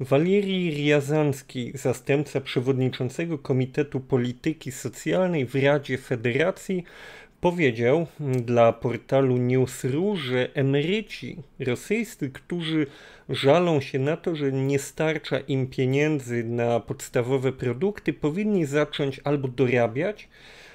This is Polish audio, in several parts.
Walerii Riazanski, zastępca przewodniczącego Komitetu Polityki Socjalnej w Radzie Federacji, powiedział dla portalu News.ru, że emeryci rosyjscy, którzy żalą się na to, że nie starcza im pieniędzy na podstawowe produkty, powinni zacząć albo dorabiać,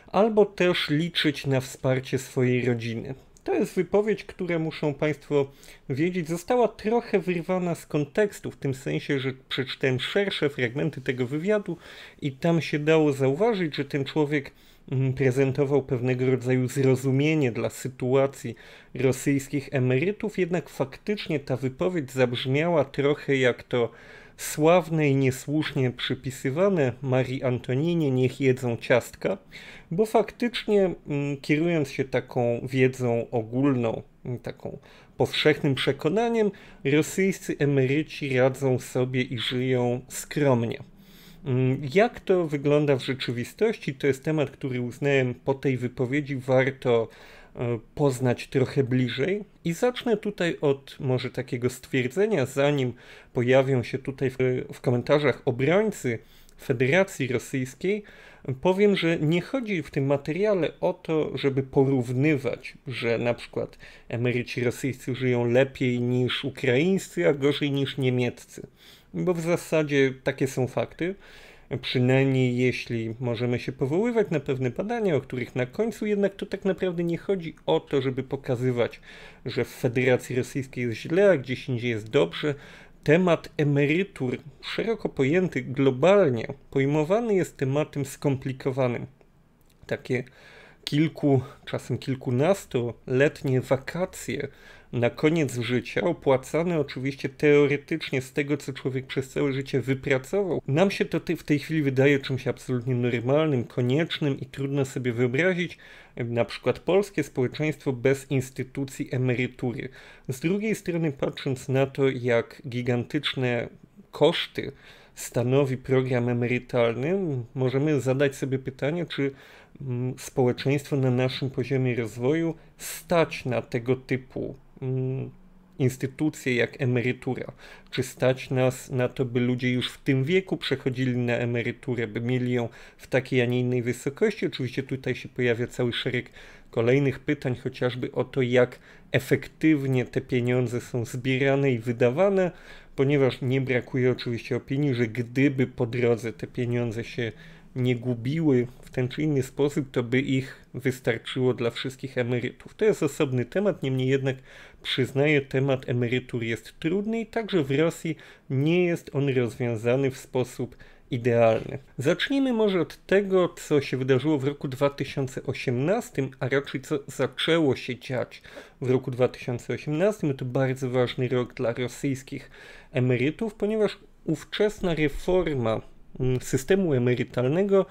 albo też liczyć na wsparcie swojej rodziny. To jest wypowiedź, która muszą Państwo wiedzieć. Została trochę wyrwana z kontekstu, w tym sensie, że przeczytałem szersze fragmenty tego wywiadu i tam się dało zauważyć, że ten człowiek mm, prezentował pewnego rodzaju zrozumienie dla sytuacji rosyjskich emerytów, jednak faktycznie ta wypowiedź zabrzmiała trochę jak to sławne i niesłusznie przypisywane Marii Antoninie niech jedzą ciastka, bo faktycznie mm, kierując się taką wiedzą ogólną, mm, taką powszechnym przekonaniem, rosyjscy emeryci radzą sobie i żyją skromnie. Mm, jak to wygląda w rzeczywistości, to jest temat, który uznałem po tej wypowiedzi warto E, poznać trochę bliżej. I zacznę tutaj od może takiego stwierdzenia, zanim pojawią się tutaj w, w komentarzach obrońcy Federacji Rosyjskiej, powiem, że nie chodzi w tym materiale o to, żeby porównywać, że na przykład emeryci rosyjscy żyją lepiej niż ukraińscy, a gorzej niż niemieccy, bo w zasadzie takie są fakty przynajmniej jeśli możemy się powoływać na pewne badania, o których na końcu jednak to tak naprawdę nie chodzi o to, żeby pokazywać, że w Federacji Rosyjskiej jest źle, a gdzieś indziej jest dobrze. Temat emerytur, szeroko pojęty globalnie, pojmowany jest tematem skomplikowanym. Takie kilku, czasem kilkunastoletnie wakacje na koniec życia, opłacane oczywiście teoretycznie z tego, co człowiek przez całe życie wypracował, nam się to w tej chwili wydaje czymś absolutnie normalnym, koniecznym i trudno sobie wyobrazić, na przykład polskie społeczeństwo bez instytucji emerytury. Z drugiej strony, patrząc na to, jak gigantyczne koszty stanowi program emerytalny, możemy zadać sobie pytanie, czy mm, społeczeństwo na naszym poziomie rozwoju stać na tego typu Mm, instytucje jak emerytura. Czy stać nas na to, by ludzie już w tym wieku przechodzili na emeryturę, by mieli ją w takiej, a nie innej wysokości? Oczywiście tutaj się pojawia cały szereg kolejnych pytań, chociażby o to, jak efektywnie te pieniądze są zbierane i wydawane, ponieważ nie brakuje oczywiście opinii, że gdyby po drodze te pieniądze się nie gubiły w ten czy inny sposób, to by ich wystarczyło dla wszystkich emerytów. To jest osobny temat, niemniej jednak przyznaję, temat emerytur jest trudny i także w Rosji nie jest on rozwiązany w sposób idealny. Zacznijmy może od tego, co się wydarzyło w roku 2018, a raczej co zaczęło się dziać w roku 2018. To bardzo ważny rok dla rosyjskich emerytów, ponieważ ówczesna reforma Mm, systemu emerytalnego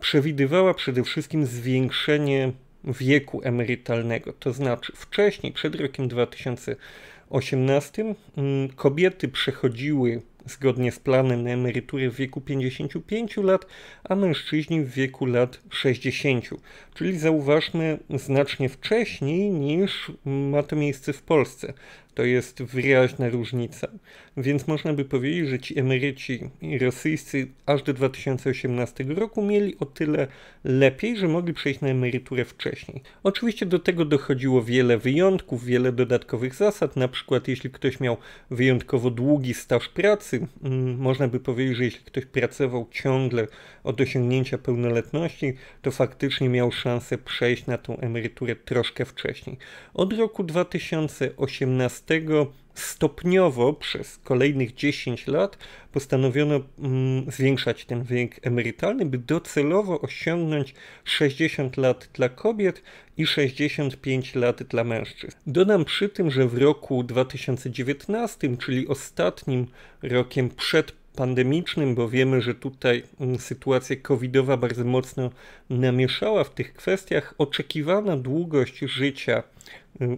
przewidywała przede wszystkim zwiększenie wieku emerytalnego. To znaczy, wcześniej, przed rokiem 2018, mm, kobiety przechodziły zgodnie z planem na emeryturę w wieku 55 lat, a mężczyźni w wieku lat 60. Czyli zauważmy znacznie wcześniej niż ma to miejsce w Polsce. To jest wyraźna różnica. Więc można by powiedzieć, że ci emeryci rosyjscy aż do 2018 roku mieli o tyle lepiej, że mogli przejść na emeryturę wcześniej. Oczywiście do tego dochodziło wiele wyjątków, wiele dodatkowych zasad. Na przykład, jeśli ktoś miał wyjątkowo długi staż pracy, mm, można by powiedzieć, że jeśli ktoś pracował ciągle od osiągnięcia pełnoletności, to faktycznie miał szansę przejść na tą emeryturę troszkę wcześniej. Od roku 2018 tego stopniowo przez kolejnych 10 lat postanowiono mm, zwiększać ten wiek emerytalny, by docelowo osiągnąć 60 lat dla kobiet i 65 lat dla mężczyzn. Dodam przy tym, że w roku 2019, czyli ostatnim rokiem przed pandemicznym, bo wiemy, że tutaj mm, sytuacja covidowa bardzo mocno namieszała w tych kwestiach, oczekiwana długość życia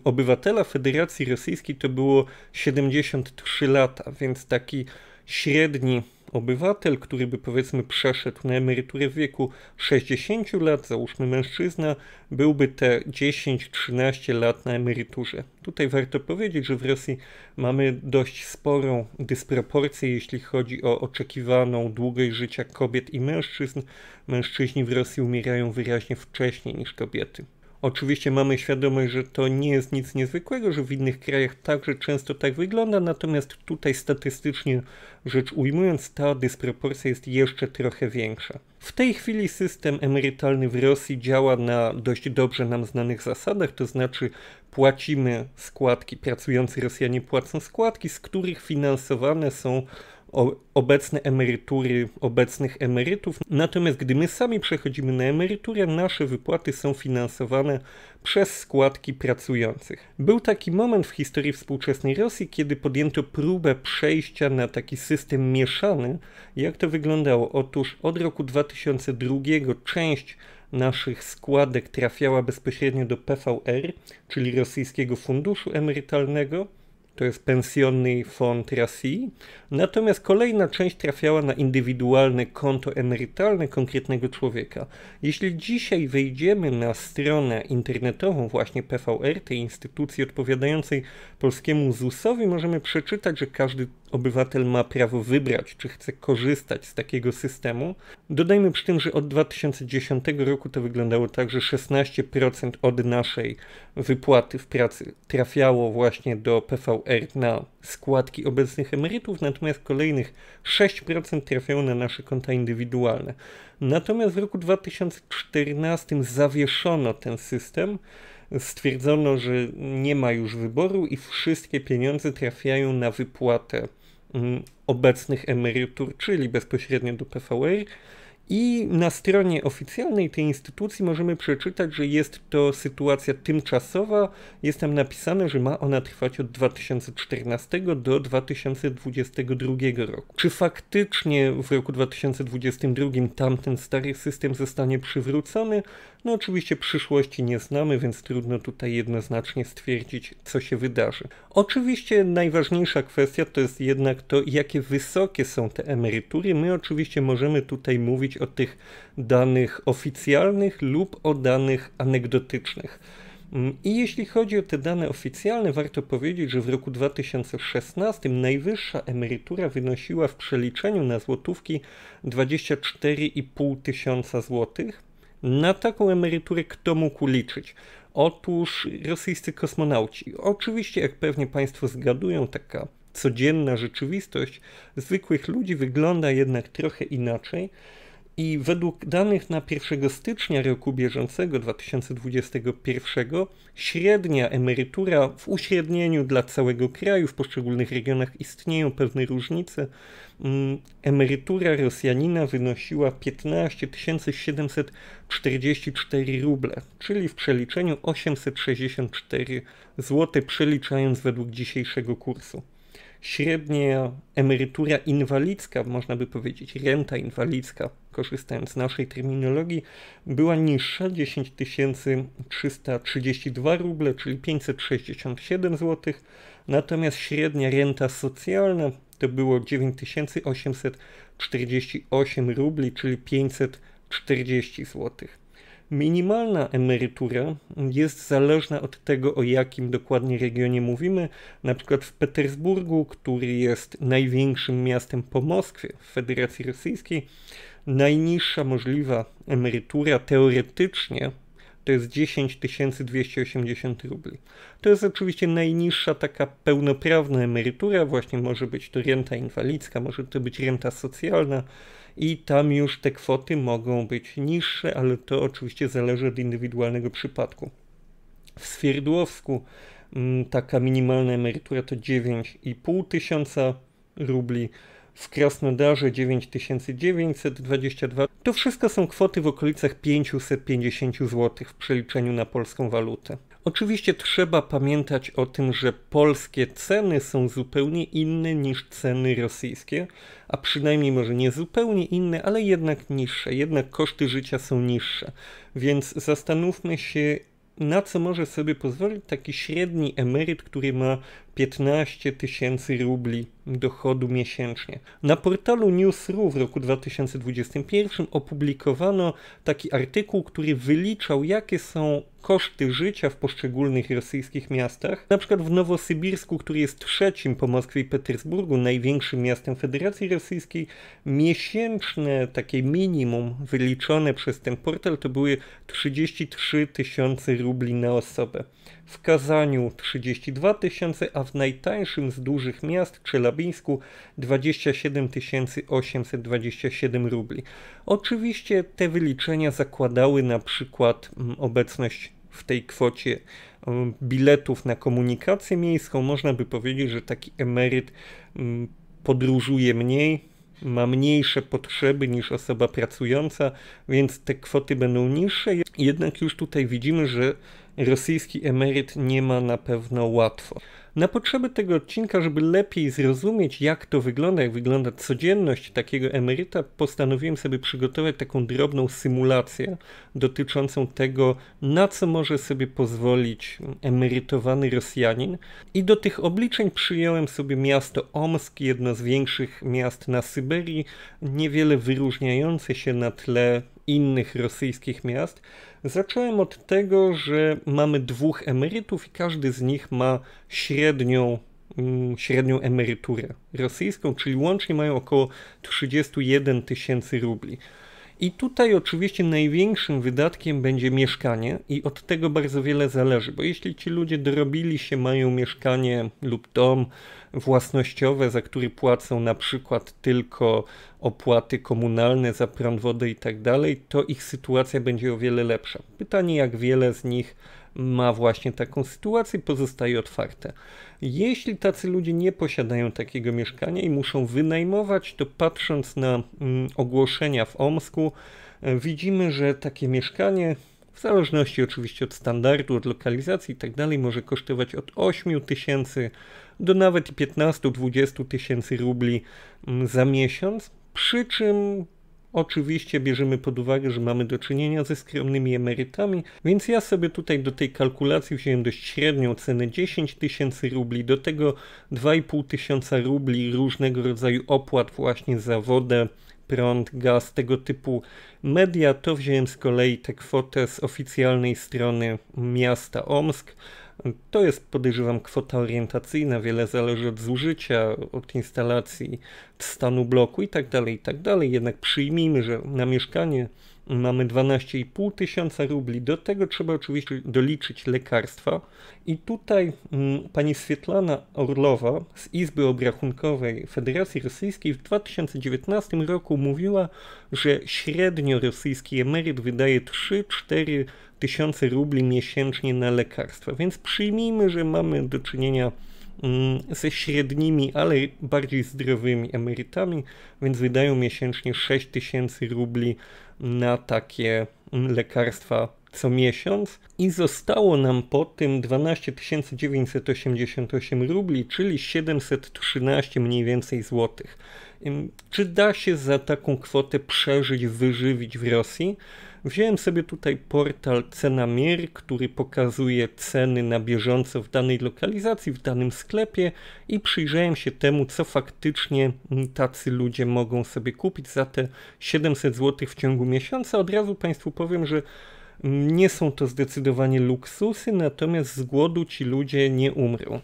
obywatela Federacji Rosyjskiej to było 73 lata, więc taki średni obywatel, który by powiedzmy przeszedł na emeryturę w wieku 60 lat, załóżmy mężczyzna, byłby te 10-13 lat na emeryturze. Tutaj warto powiedzieć, że w Rosji mamy dość sporą dysproporcję, jeśli chodzi o oczekiwaną długość życia kobiet i mężczyzn. Mężczyźni w Rosji umierają wyraźnie wcześniej niż kobiety. Oczywiście mamy świadomość, że to nie jest nic niezwykłego, że w innych krajach także często tak wygląda, natomiast tutaj statystycznie rzecz ujmując, ta dysproporcja jest jeszcze trochę większa. W tej chwili system emerytalny w Rosji działa na dość dobrze nam znanych zasadach, to znaczy płacimy składki, pracujący Rosjanie płacą składki, z których finansowane są obecne emerytury obecnych emerytów. Natomiast gdy my sami przechodzimy na emeryturę, nasze wypłaty są finansowane przez składki pracujących. Był taki moment w historii współczesnej Rosji, kiedy podjęto próbę przejścia na taki system mieszany. Jak to wyglądało? Otóż od roku 2002 część naszych składek trafiała bezpośrednio do PVR, czyli Rosyjskiego Funduszu Emerytalnego to jest pensjonny fond Rasi. Natomiast kolejna część trafiała na indywidualne konto emerytalne konkretnego człowieka. Jeśli dzisiaj wejdziemy na stronę internetową właśnie PVR, tej instytucji odpowiadającej polskiemu ZUS-owi, możemy przeczytać, że każdy obywatel ma prawo wybrać, czy chce korzystać z takiego systemu. Dodajmy przy tym, że od 2010 roku to wyglądało tak, że 16% od naszej wypłaty w pracy trafiało właśnie do PVR, WR na składki obecnych emerytów, natomiast kolejnych 6% trafiają na nasze konta indywidualne. Natomiast w roku 2014 zawieszono ten system. Stwierdzono, że nie ma już wyboru i wszystkie pieniądze trafiają na wypłatę mm, obecnych emerytur, czyli bezpośrednio do PVR. I na stronie oficjalnej tej instytucji możemy przeczytać, że jest to sytuacja tymczasowa. Jest tam napisane, że ma ona trwać od 2014 do 2022 roku. Czy faktycznie w roku 2022 tamten stary system zostanie przywrócony? No oczywiście przyszłości nie znamy, więc trudno tutaj jednoznacznie stwierdzić, co się wydarzy. Oczywiście najważniejsza kwestia to jest jednak to, jakie wysokie są te emerytury. My oczywiście możemy tutaj mówić o tych danych oficjalnych lub o danych anegdotycznych. Mm, I jeśli chodzi o te dane oficjalne, warto powiedzieć, że w roku 2016 najwyższa emerytura wynosiła w przeliczeniu na złotówki 24,5 tysiąca złotych. Na taką emeryturę kto mógł liczyć? Otóż rosyjscy kosmonauci. Oczywiście, jak pewnie Państwo zgadują, taka codzienna rzeczywistość zwykłych ludzi wygląda jednak trochę inaczej. I według danych na 1 stycznia roku bieżącego 2021 średnia emerytura w uśrednieniu dla całego kraju w poszczególnych regionach istnieją pewne różnice. Mm, emerytura Rosjanina wynosiła 15 744 ruble, czyli w przeliczeniu 864 zł przeliczając według dzisiejszego kursu średnia emerytura inwalidzka, można by powiedzieć, renta inwalidzka, korzystając z naszej terminologii, była niższa 10 332 ruble, czyli 567 zł, natomiast średnia renta socjalna to było 9848 rubli, czyli 540 złotych. Minimalna emerytura jest zależna od tego, o jakim dokładnie regionie mówimy. Na przykład w Petersburgu, który jest największym miastem po Moskwie w Federacji Rosyjskiej, najniższa możliwa emerytura teoretycznie to jest 10 280 rubli. To jest oczywiście najniższa taka pełnoprawna emerytura, właśnie może być to renta inwalidzka, może to być renta socjalna, i tam już te kwoty mogą być niższe, ale to oczywiście zależy od indywidualnego przypadku. W Swierdłowsku mm, taka minimalna emerytura to 9,5 tysiąca rubli, w Krasnodarze 9922. To wszystko są kwoty w okolicach 550 zł w przeliczeniu na polską walutę. Oczywiście trzeba pamiętać o tym, że polskie ceny są zupełnie inne niż ceny rosyjskie, a przynajmniej może nie zupełnie inne, ale jednak niższe, jednak koszty życia są niższe. Więc zastanówmy się, na co może sobie pozwolić taki średni emeryt, który ma 15 tysięcy rubli dochodu miesięcznie. Na portalu News.ru w roku 2021 opublikowano taki artykuł, który wyliczał, jakie są koszty życia w poszczególnych rosyjskich miastach. Na przykład w Nowosybirsku, który jest trzecim po Moskwie i Petersburgu największym miastem Federacji Rosyjskiej, miesięczne takie minimum wyliczone przez ten portal to były 33 tysiące rubli na osobę w Kazaniu 32 tysięcy, a w najtańszym z dużych miast, Czelabińsku, 27 827 rubli. Oczywiście te wyliczenia zakładały na przykład mm, obecność w tej kwocie mm, biletów na komunikację miejską. Można by powiedzieć, że taki emeryt mm, podróżuje mniej, ma mniejsze potrzeby niż osoba pracująca, więc te kwoty będą niższe. Jednak już tutaj widzimy, że rosyjski emeryt nie ma na pewno łatwo. Na potrzeby tego odcinka, żeby lepiej zrozumieć, jak to wygląda, jak wygląda codzienność takiego emeryta, postanowiłem sobie przygotować taką drobną symulację dotyczącą tego, na co może sobie pozwolić emerytowany Rosjanin. I do tych obliczeń przyjąłem sobie miasto Omsk, jedno z większych miast na Syberii, niewiele wyróżniające się na tle innych rosyjskich miast. Zacząłem od tego, że mamy dwóch emerytów i każdy z nich ma średnią, mm, średnią emeryturę rosyjską, czyli łącznie mają około 31 tysięcy rubli. I tutaj oczywiście największym wydatkiem będzie mieszkanie i od tego bardzo wiele zależy, bo jeśli ci ludzie dorobili się, mają mieszkanie lub dom własnościowe, za który płacą na przykład tylko opłaty komunalne za prąd, wodę i tak dalej, to ich sytuacja będzie o wiele lepsza. Pytanie, jak wiele z nich ma właśnie taką sytuację, pozostaje otwarte. Jeśli tacy ludzie nie posiadają takiego mieszkania i muszą wynajmować, to patrząc na mm, ogłoszenia w Omsku, e, widzimy, że takie mieszkanie w zależności oczywiście od standardu, od lokalizacji i tak dalej, może kosztować od 8 tysięcy do nawet 15-20 tysięcy rubli mm, za miesiąc. Przy czym Oczywiście bierzemy pod uwagę, że mamy do czynienia ze skromnymi emerytami, więc ja sobie tutaj do tej kalkulacji wziąłem dość średnią cenę 10 tysięcy rubli, do tego 2,5 tysiąca rubli różnego rodzaju opłat właśnie za wodę, prąd, gaz, tego typu media. To wziąłem z kolei tę kwotę z oficjalnej strony miasta Omsk. To jest, podejrzewam, kwota orientacyjna, wiele zależy od zużycia, od instalacji, od stanu bloku itd., tak itd. Tak Jednak przyjmijmy, że na mieszkanie mamy 12,5 tysiąca rubli. Do tego trzeba oczywiście doliczyć lekarstwa. I tutaj m, mm, pani Swietlana Orlowa z Izby Obrachunkowej Federacji Rosyjskiej w 2019 roku mówiła, że średnio rosyjski emeryt wydaje 3-4 tysiące rubli miesięcznie na lekarstwa. Więc przyjmijmy, że mamy do czynienia mm, ze średnimi, ale bardziej zdrowymi emerytami, więc wydają miesięcznie 6 tysięcy rubli na takie mm, lekarstwa co miesiąc i zostało nam po tym 12 988 rubli, czyli 713 mniej więcej złotych. Czy da się za taką kwotę przeżyć, wyżywić w Rosji? Wziąłem sobie tutaj portal cenamir, który pokazuje ceny na bieżąco w danej lokalizacji, w danym sklepie i przyjrzałem się temu, co faktycznie tacy ludzie mogą sobie kupić za te 700 zł w ciągu miesiąca. Od razu Państwu powiem, że nie są to zdecydowanie luksusy, natomiast z głodu ci ludzie nie umrą.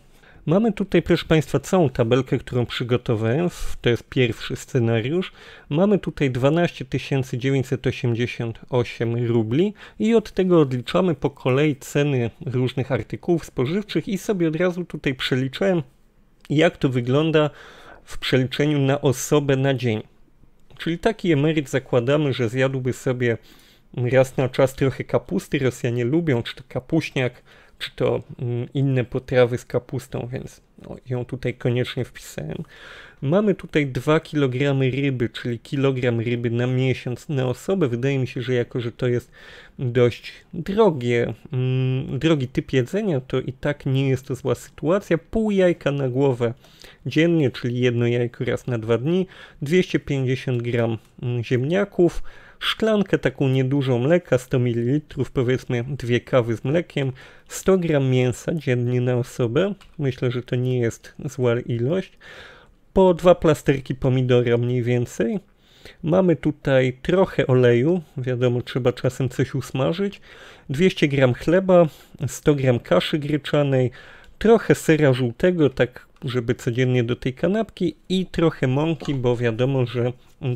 Mamy tutaj, proszę Państwa, całą tabelkę, którą przygotowałem. To jest pierwszy scenariusz. Mamy tutaj 12 988 rubli i od tego odliczamy po kolei ceny różnych artykułów spożywczych i sobie od razu tutaj przeliczyłem, jak to wygląda w przeliczeniu na osobę na dzień. Czyli taki emeryt zakładamy, że zjadłby sobie raz na czas trochę kapusty, Rosjanie lubią, czy to kapuśniak, czy to mm, inne potrawy z kapustą, więc no, ją tutaj koniecznie wpisałem. Mamy tutaj 2 kg ryby, czyli kilogram ryby na miesiąc na osobę. Wydaje mi się, że jako, że to jest dość drogie, mm, drogi typ jedzenia, to i tak nie jest to zła sytuacja. Pół jajka na głowę dziennie, czyli jedno jajko raz na dwa dni, 250 gram mm, ziemniaków, szklankę taką niedużą mleka, 100 ml, powiedzmy dwie kawy z mlekiem, 100 gram mięsa dziennie na osobę. Myślę, że to nie jest zła ilość po dwa plasterki pomidora mniej więcej. Mamy tutaj trochę oleju, wiadomo trzeba czasem coś usmażyć, 200 gram chleba, 100 gram kaszy gryczanej, trochę sera żółtego, tak żeby codziennie do tej kanapki i trochę mąki, bo wiadomo, że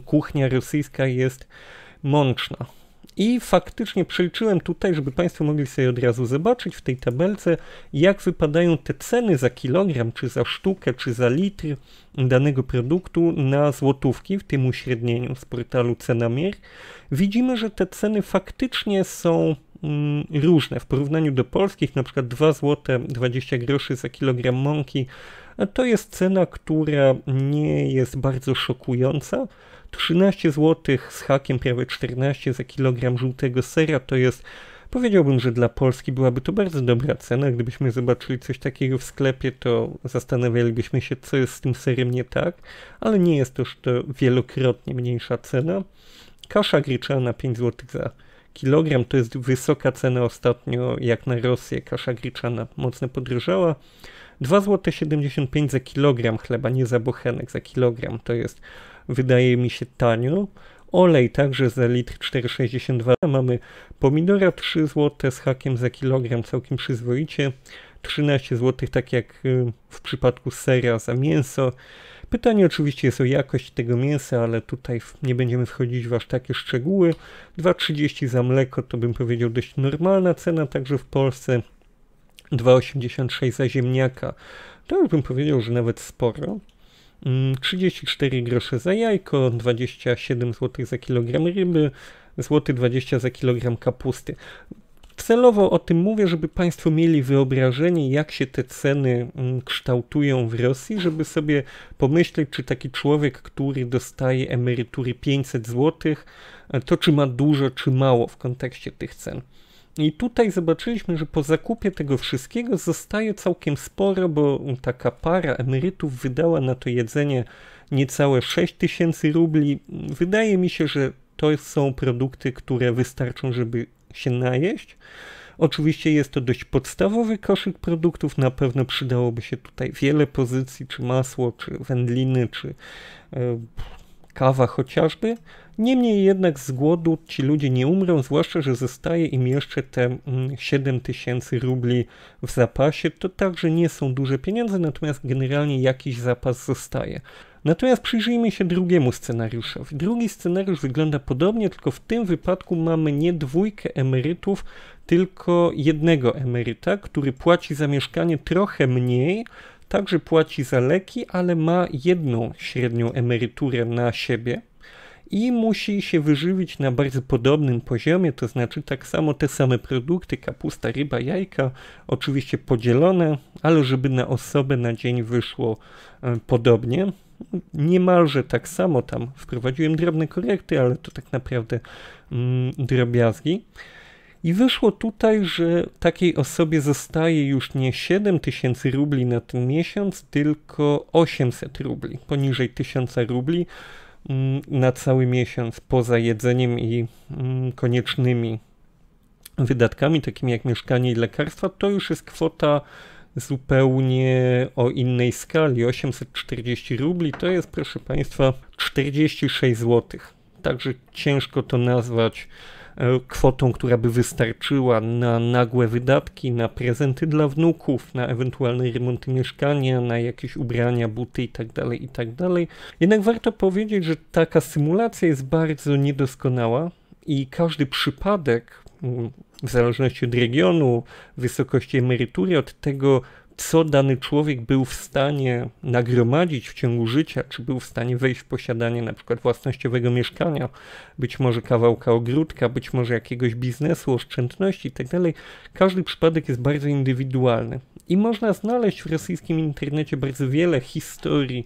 kuchnia rosyjska jest mączna. I faktycznie przeliczyłem tutaj, żeby Państwo mogli sobie od razu zobaczyć w tej tabelce, jak wypadają te ceny za kilogram, czy za sztukę, czy za litr danego produktu na złotówki w tym uśrednieniu z portalu Cenamier. Widzimy, że te ceny faktycznie są mm, różne. W porównaniu do polskich, na przykład 2 zł 20 groszy za kilogram mąki, to jest cena, która nie jest bardzo szokująca. 13 zł z hakiem, prawie 14 za kilogram żółtego sera to jest Powiedziałbym, że dla Polski byłaby to bardzo dobra cena. Gdybyśmy zobaczyli coś takiego w sklepie, to zastanawialibyśmy się, co jest z tym serem nie tak, ale nie jest toż to wielokrotnie mniejsza cena. Kasza gryczana 5 zł za kilogram to jest wysoka cena ostatnio, jak na Rosję kasza gryczana mocno podrożała. 2,75 zł za kilogram chleba, nie za bochenek, za kilogram to jest wydaje mi się tanio. Olej także za litr 4,62. Mamy pomidora 3 zł z hakiem za kilogram, całkiem przyzwoicie. 13 zł, tak jak y, w przypadku sera za mięso. Pytanie oczywiście jest o jakość tego mięsa, ale tutaj nie będziemy wchodzić w aż takie szczegóły. 2,30 za mleko to bym powiedział dość normalna cena także w Polsce. 2,86 za ziemniaka. To już bym powiedział, że nawet sporo. 34 mm, grosze za jajko, 27 zł za kilogram ryby, złoty 20 za kilogram kapusty. Celowo o tym mówię, żeby Państwo mieli wyobrażenie, jak się te ceny mm, kształtują w Rosji, żeby sobie pomyśleć, czy taki człowiek, który dostaje emerytury 500 zł, to czy ma dużo, czy mało w kontekście tych cen. I tutaj zobaczyliśmy, że po zakupie tego wszystkiego zostaje całkiem sporo, bo taka para emerytów wydała na to jedzenie niecałe 6 tysięcy rubli. Wydaje mi się, że to są produkty, które wystarczą, żeby się najeść. Oczywiście jest to dość podstawowy koszyk produktów, na pewno przydałoby się tutaj wiele pozycji, czy masło, czy wędliny, czy e, kawa chociażby, Niemniej jednak z głodu ci ludzie nie umrą, zwłaszcza, że zostaje im jeszcze te 7 mm, tysięcy rubli w zapasie. To także nie są duże pieniądze, natomiast generalnie jakiś zapas zostaje. Natomiast przyjrzyjmy się drugiemu scenariuszowi. Drugi scenariusz wygląda podobnie, tylko w tym wypadku mamy nie dwójkę emerytów, tylko jednego emeryta, który płaci za mieszkanie trochę mniej, także płaci za leki, ale ma jedną średnią emeryturę na siebie i musi się wyżywić na bardzo podobnym poziomie, to znaczy tak samo te same produkty, kapusta, ryba, jajka, oczywiście podzielone, ale żeby na osobę na dzień wyszło e, podobnie. Niemalże tak samo tam wprowadziłem drobne korekty, ale to tak naprawdę mm, drobiazgi. I wyszło tutaj, że takiej osobie zostaje już nie 7 tysięcy rubli na ten miesiąc, tylko 800 rubli. Poniżej 1000 rubli Mm, na cały miesiąc poza jedzeniem i mm, koniecznymi wydatkami, takimi jak mieszkanie i lekarstwa, to już jest kwota zupełnie o innej skali. 840 rubli to jest, proszę Państwa, 46 zł. Także ciężko to nazwać E, kwotą, która by wystarczyła na nagłe wydatki, na prezenty dla wnuków, na ewentualne remonty mieszkania, na jakieś ubrania, buty itd. Tak itd. Tak Jednak warto powiedzieć, że taka symulacja jest bardzo niedoskonała i każdy przypadek, mm, w zależności od regionu, wysokości emerytury, od tego, co dany człowiek był w stanie nagromadzić w ciągu życia, czy był w stanie wejść w posiadanie na przykład własnościowego mieszkania, być może kawałka ogródka, być może jakiegoś biznesu, oszczędności itd. Tak każdy przypadek jest bardzo indywidualny i można znaleźć w rosyjskim internecie bardzo wiele historii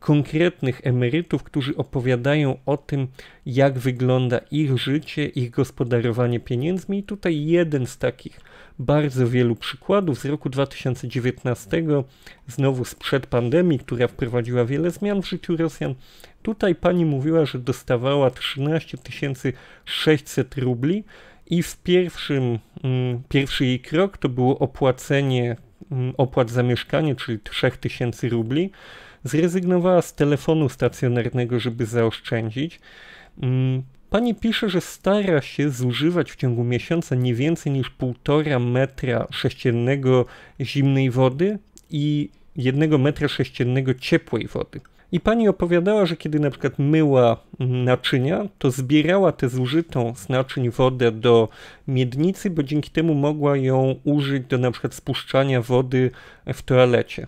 konkretnych emerytów, którzy opowiadają o tym, jak wygląda ich życie, ich gospodarowanie pieniędzmi. I tutaj jeden z takich bardzo wielu przykładów z roku 2019, znowu sprzed pandemii, która wprowadziła wiele zmian w życiu Rosjan. Tutaj pani mówiła, że dostawała 13 600 rubli. I w pierwszym, mm, pierwszy jej krok to było opłacenie mm, opłat za mieszkanie, czyli 3000 rubli zrezygnowała z telefonu stacjonarnego, żeby zaoszczędzić. Mm, pani pisze, że stara się zużywać w ciągu miesiąca nie więcej niż 1,5 metra sześciennego zimnej wody i 1 metra sześciennego ciepłej wody. I pani opowiadała, że kiedy na przykład myła naczynia, to zbierała tę zużytą z naczyń wodę do miednicy, bo dzięki temu mogła ją użyć do na przykład spuszczania wody w toalecie.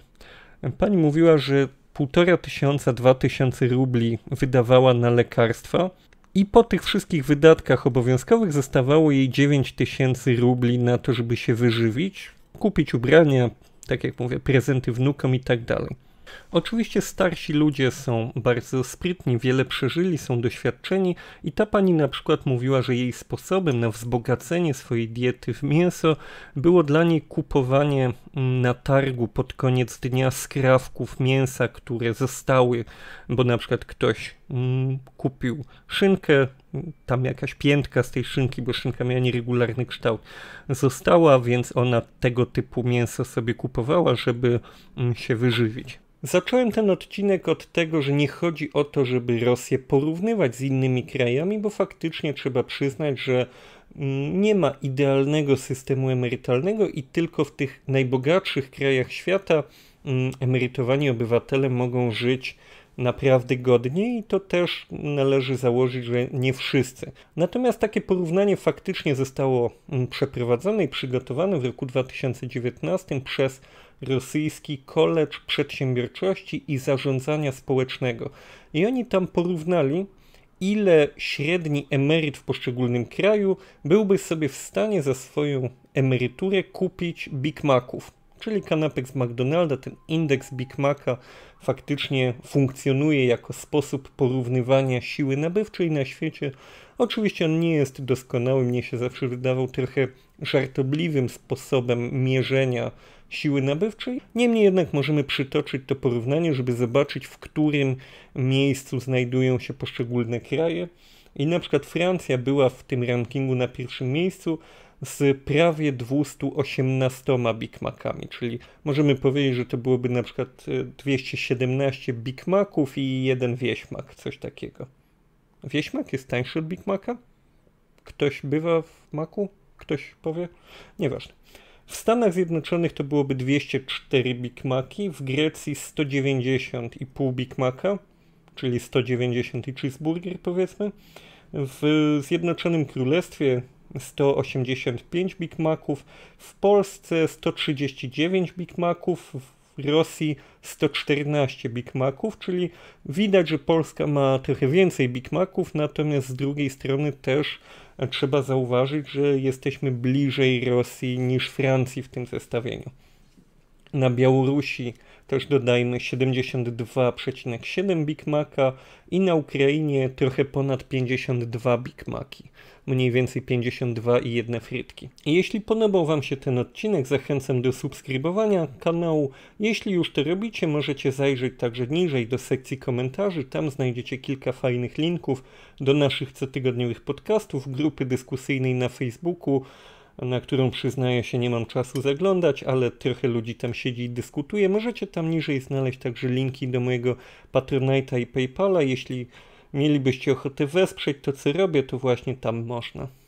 Pani mówiła, że półtora tysiąca, dwa tysiące rubli wydawała na lekarstwa i po tych wszystkich wydatkach obowiązkowych zostawało jej 9 tysięcy rubli na to, żeby się wyżywić, kupić ubrania, tak jak mówię, prezenty wnukom i tak dalej. Oczywiście starsi ludzie są bardzo sprytni, wiele przeżyli, są doświadczeni i ta pani na przykład mówiła, że jej sposobem na wzbogacenie swojej diety w mięso było dla niej kupowanie mm, na targu pod koniec dnia skrawków mięsa, które zostały, bo na przykład ktoś Mm, kupił szynkę, mm, tam jakaś piętka z tej szynki, bo szynka miała nieregularny kształt, została, więc ona tego typu mięso sobie kupowała, żeby mm, się wyżywić. Zacząłem ten odcinek od tego, że nie chodzi o to, żeby Rosję porównywać z innymi krajami, bo faktycznie trzeba przyznać, że nie ma idealnego systemu emerytalnego i tylko w tych najbogatszych krajach świata emerytowani obywatele mogą żyć naprawdę godnie i to też należy założyć, że nie wszyscy. Natomiast takie porównanie faktycznie zostało mm, przeprowadzone i przygotowane w roku 2019 przez rosyjski College Przedsiębiorczości i Zarządzania Społecznego. I oni tam porównali, ile średni emeryt w poszczególnym kraju byłby sobie w stanie za swoją emeryturę kupić Big Maców czyli kanapek z McDonalda, ten indeks Big Maca faktycznie funkcjonuje jako sposób porównywania siły nabywczej na świecie. Oczywiście on nie jest doskonały, mnie się zawsze wydawał trochę żartobliwym sposobem mierzenia siły nabywczej. Niemniej jednak możemy przytoczyć to porównanie, żeby zobaczyć, w którym miejscu znajdują się poszczególne kraje. I na przykład Francja była w tym rankingu na pierwszym miejscu, z prawie 218 Big Macami, czyli możemy powiedzieć, że to byłoby na przykład 217 y, Big Maców i jeden wieśmak, coś takiego. Wieśmak jest tańszy od Big Maca? Ktoś bywa w Macu? Ktoś powie? Nieważne. W Stanach Zjednoczonych to byłoby 204 Big Maci, w Grecji 190 i pół Big Maca, czyli 190 i cheeseburger powiedzmy. W Zjednoczonym Królestwie 185 Big Maców, w Polsce 139 Big Maców, w Rosji 114 Big Maców, czyli widać, że Polska ma trochę więcej Big Maców, natomiast z drugiej strony też trzeba zauważyć, że jesteśmy bliżej Rosji niż Francji w tym zestawieniu. Na Białorusi też dodajmy 72,7 Big Maca i na Ukrainie trochę ponad 52 Big Maci. Mniej więcej 52 i jedne frytki. Jeśli podobał Wam się ten odcinek, zachęcam do subskrybowania kanału. Jeśli już to robicie, możecie zajrzeć także niżej do sekcji komentarzy. Tam znajdziecie kilka fajnych linków do naszych cotygodniowych podcastów, grupy dyskusyjnej na Facebooku na którą przyznaję się nie mam czasu zaglądać, ale trochę ludzi tam siedzi i dyskutuje. Możecie tam niżej znaleźć także linki do mojego Patronite'a i PayPala. Jeśli mielibyście ochotę wesprzeć to, co robię, to właśnie tam można.